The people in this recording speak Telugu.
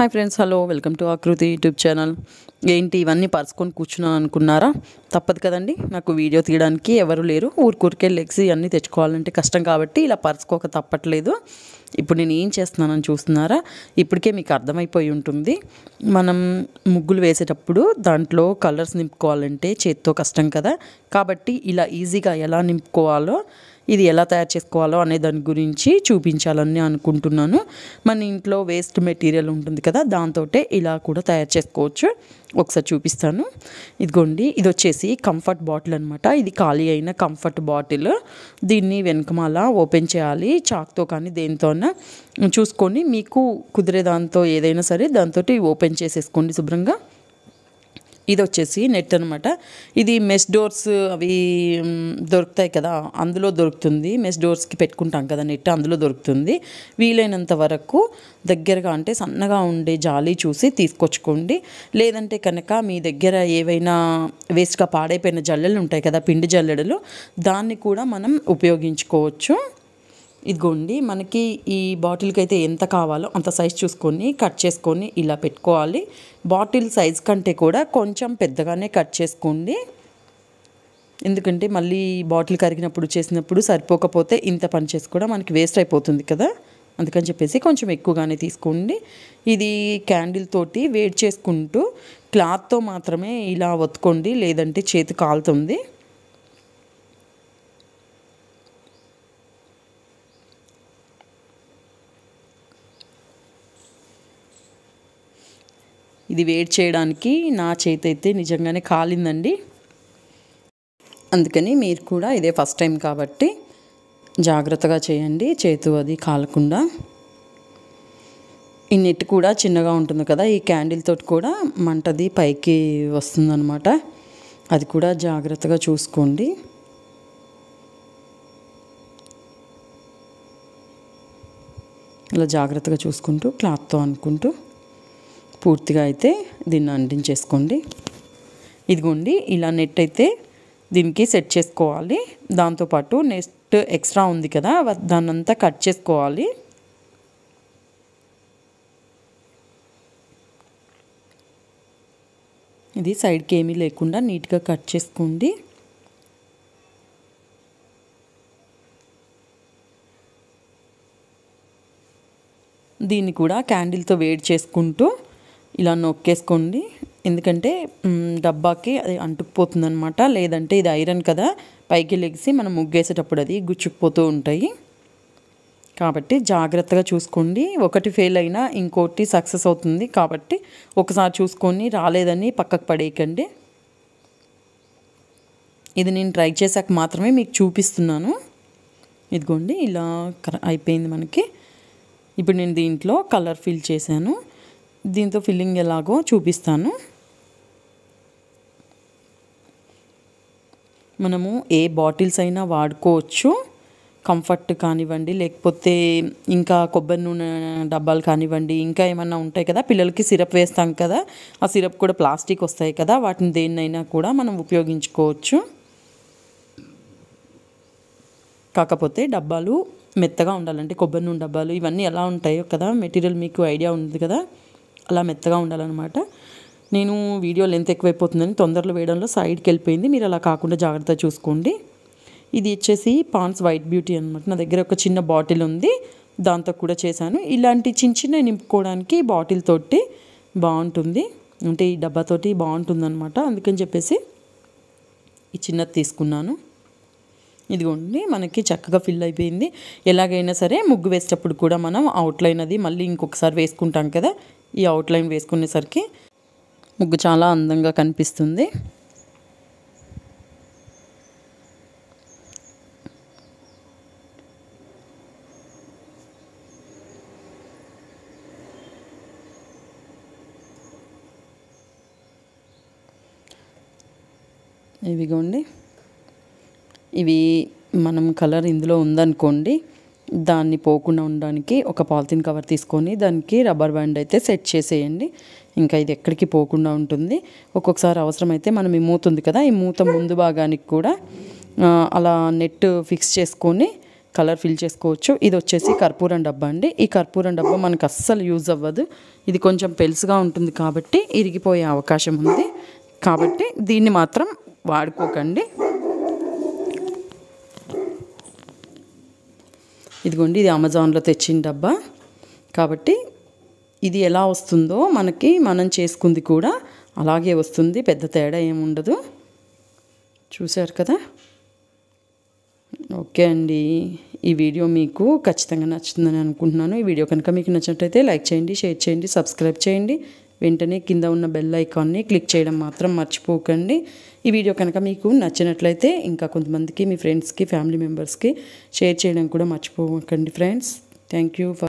hi friends hello welcome to Akruthi YouTube channel ఏంటి ఇవన్నీ పరుచుకొని కూర్చున్నాను అనుకున్నారా తప్పదు కదండి నాకు వీడియో తీయడానికి ఎవరు లేరు ఊరికూరికే లెగ్స్ ఇవన్నీ తెచ్చుకోవాలంటే కష్టం కాబట్టి ఇలా పరుచుకోక తప్పట్లేదు ఇప్పుడు నేను ఏం చేస్తున్నానని చూస్తున్నారా ఇప్పటికే మీకు అర్థమైపోయి ఉంటుంది మనం ముగ్గులు వేసేటప్పుడు దాంట్లో కలర్స్ నింపుకోవాలంటే చేత్తో కష్టం కదా కాబట్టి ఇలా ఈజీగా ఎలా నింపుకోవాలో ఇది ఎలా తయారు చేసుకోవాలో అనే దాని గురించి చూపించాలని అనుకుంటున్నాను మన ఇంట్లో వేస్ట్ మెటీరియల్ ఉంటుంది కదా దాంతో ఇలా కూడా తయారు చేసుకోవచ్చు ఒకసారి చూపిస్తాను ఇదిగోండి ఇది వచ్చేసి కంఫర్ట్ బాటిల్ అనమాట ఇది ఖాళీ అయిన కంఫర్ట్ బాటిల్ దీన్ని వెనకమాల ఓపెన్ చేయాలి చాక్తో కానీ దేనితోన చూసుకొని మీకు కుదిరే దాంతో ఏదైనా సరే దాంతో ఓపెన్ చేసేసుకోండి శుభ్రంగా ఇది వచ్చేసి నెట్ అనమాట ఇది మెస్ డోర్స్ అవి దొరుకుతాయి కదా అందులో దొరుకుతుంది మెస్ డోర్స్కి పెట్టుకుంటాం కదా నెట్ అందులో దొరుకుతుంది వీలైనంత వరకు దగ్గరగా అంటే సన్నగా ఉండే జాలి చూసి తీసుకొచ్చుకోండి లేదంటే కనుక మీ దగ్గర ఏవైనా వేస్ట్గా పాడైపోయిన జల్లెలు ఉంటాయి కదా పిండి జల్లెడలు దాన్ని కూడా మనం ఉపయోగించుకోవచ్చు ఇదిగోండి మనకి ఈ బాటిల్కి అయితే ఎంత కావాలో అంత సైజ్ చూసుకొని కట్ చేసుకొని ఇలా పెట్టుకోవాలి బాటిల్ సైజ్ కంటే కూడా కొంచెం పెద్దగానే కట్ చేసుకోండి ఎందుకంటే మళ్ళీ బాటిల్ కరిగినప్పుడు చేసినప్పుడు సరిపోకపోతే ఇంత పని చేసి కూడా మనకి వేస్ట్ అయిపోతుంది కదా అందుకని చెప్పేసి కొంచెం ఎక్కువగానే తీసుకోండి ఇది క్యాండిల్ తోటి వేడి చేసుకుంటూ క్లాత్తో మాత్రమే ఇలా ఒత్తుకోండి లేదంటే చేతి కాలుతుంది ఇది వేడి చేయడానికి నా చేతి అయితే నిజంగానే కాలిందండి అందుకని మీరు కూడా ఇదే ఫస్ట్ టైం కాబట్టి జాగ్రత్తగా చేయండి చేతు అది కాలకుండా ఈ నెట్ కూడా చిన్నగా ఉంటుంది కదా ఈ క్యాండిల్ తోటి కూడా మంటది పైకి వస్తుందన్నమాట అది కూడా జాగ్రత్తగా చూసుకోండి ఇలా జాగ్రత్తగా చూసుకుంటూ క్లాత్తో అనుకుంటూ పూర్తిగా అయితే దీన్ని అంటించేసుకోండి ఇదిగోండి ఇలా నెట్ అయితే దీనికి సెట్ చేసుకోవాలి దాంతోపాటు నెక్స్ట్ ఎక్స్ట్రా ఉంది కదా దాన్నంతా కట్ చేసుకోవాలి ఇది సైడ్కి ఏమీ లేకుండా నీట్గా కట్ చేసుకోండి దీన్ని కూడా క్యాండిల్తో వేడి చేసుకుంటూ ఇలా నొక్కేసుకోండి ఎందుకంటే డబ్బాకి అది అంటుకుపోతుంది అనమాట లేదంటే ఇది ఐరన్ కదా పైకి లెగిసి మనం ముగ్గేసేటప్పుడు అది గుచ్చుకుపోతూ ఉంటాయి కాబట్టి జాగ్రత్తగా చూసుకోండి ఒకటి ఫెయిల్ అయినా ఇంకోటి సక్సెస్ అవుతుంది కాబట్టి ఒకసారి చూసుకొని రాలేదని పక్కకు పడేయకండి ఇది నేను ట్రై చేశాక మాత్రమే మీకు చూపిస్తున్నాను ఇదిగోండి ఇలా అయిపోయింది మనకి ఇప్పుడు నేను దీంట్లో కలర్ ఫిల్ చేశాను దీంతో ఫిల్లింగ్ ఎలాగో చూపిస్తాను మనము ఏ బాటిల్స్ అయినా వాడుకోవచ్చు కంఫర్ట్ కానివ్వండి లేకపోతే ఇంకా కొబ్బరి నూనె డబ్బాలు కానివ్వండి ఇంకా ఏమన్నా ఉంటాయి కదా పిల్లలకి సిరప్ వేస్తాం కదా ఆ సిరప్ కూడా ప్లాస్టిక్ వస్తాయి కదా వాటిని దేన్నైనా కూడా మనం ఉపయోగించుకోవచ్చు కాకపోతే డబ్బాలు మెత్తగా ఉండాలంటే కొబ్బరి నూనె డబ్బాలు ఇవన్నీ ఎలా ఉంటాయో కదా మెటీరియల్ మీకు ఐడియా ఉంది కదా అలా మెత్తగా ఉండాలన్నమాట నేను వీడియో లెంత్ ఎక్కువైపోతుందని తొందరలో వేయడంలో సైడ్కి వెళ్ళిపోయింది మీరు అలా కాకుండా జాగ్రత్త చూసుకోండి ఇది వచ్చేసి పాన్స్ వైట్ బ్యూటీ అనమాట నా దగ్గర ఒక చిన్న బాటిల్ ఉంది దాంతో కూడా చేశాను ఇలాంటి చిన్న చిన్న నింపుకోవడానికి బాటిల్ తోటి బాగుంటుంది అంటే ఈ డబ్బాతోటి బాగుంటుంది అనమాట అందుకని చెప్పేసి ఈ చిన్నది తీసుకున్నాను ఇదిగోండి మనకి చక్కగా ఫిల్ అయిపోయింది ఎలాగైనా సరే ముగ్గు వేసేటప్పుడు కూడా మనం అవుట్లైన్ అది మళ్ళీ ఇంకొకసారి వేసుకుంటాం కదా ఈ అవుట్లైన్ వేసుకునేసరికి ముగ్గు చాలా అందంగా కనిపిస్తుంది ఇవిగోండి ఇవి మనం కలర్ ఇందులో ఉందనుకోండి దాన్ని పోకుండా ఉండడానికి ఒక పాలిథిన్ కవర్ తీసుకొని దానికి రబ్బర్ బ్యాండ్ అయితే సెట్ చేసేయండి ఇంకా ఇది ఎక్కడికి పోకుండా ఉంటుంది ఒక్కొక్కసారి అవసరమైతే మనం ఈ మూత ఉంది కదా ఈ మూత ముందు భాగానికి కూడా అలా నెట్ ఫిక్స్ చేసుకొని కలర్ ఫిల్ చేసుకోవచ్చు ఇది వచ్చేసి కర్పూరం డబ్బా అండి ఈ కర్పూరం డబ్బా మనకు అస్సలు యూజ్ అవ్వదు ఇది కొంచెం పెలుసుగా ఉంటుంది కాబట్టి ఇరిగిపోయే అవకాశం ఉంది కాబట్టి దీన్ని మాత్రం వాడుకోకండి ఇదిగోండి ఇది అమెజాన్లో తెచ్చిన డబ్బా కాబట్టి ఇది ఎలా వస్తుందో మనకి మనం చేసుకుంది కూడా అలాగే వస్తుంది పెద్ద తేడా ఏముండదు చూశారు కదా ఓకే అండి ఈ వీడియో మీకు ఖచ్చితంగా నచ్చుతుందని అనుకుంటున్నాను ఈ వీడియో కనుక మీకు నచ్చినట్టయితే లైక్ చేయండి షేర్ చేయండి సబ్స్క్రైబ్ చేయండి వెంటనే కింద ఉన్న బెల్ ఐకాన్ని క్లిక్ చేయడం మాత్రం మర్చిపోకండి ఈ వీడియో కనుక మీకు నచ్చినట్లయితే ఇంకా కొంతమందికి మీ ఫ్రెండ్స్కి ఫ్యామిలీ మెంబర్స్కి షేర్ చేయడం కూడా మర్చిపోకండి ఫ్రెండ్స్ థ్యాంక్ యూ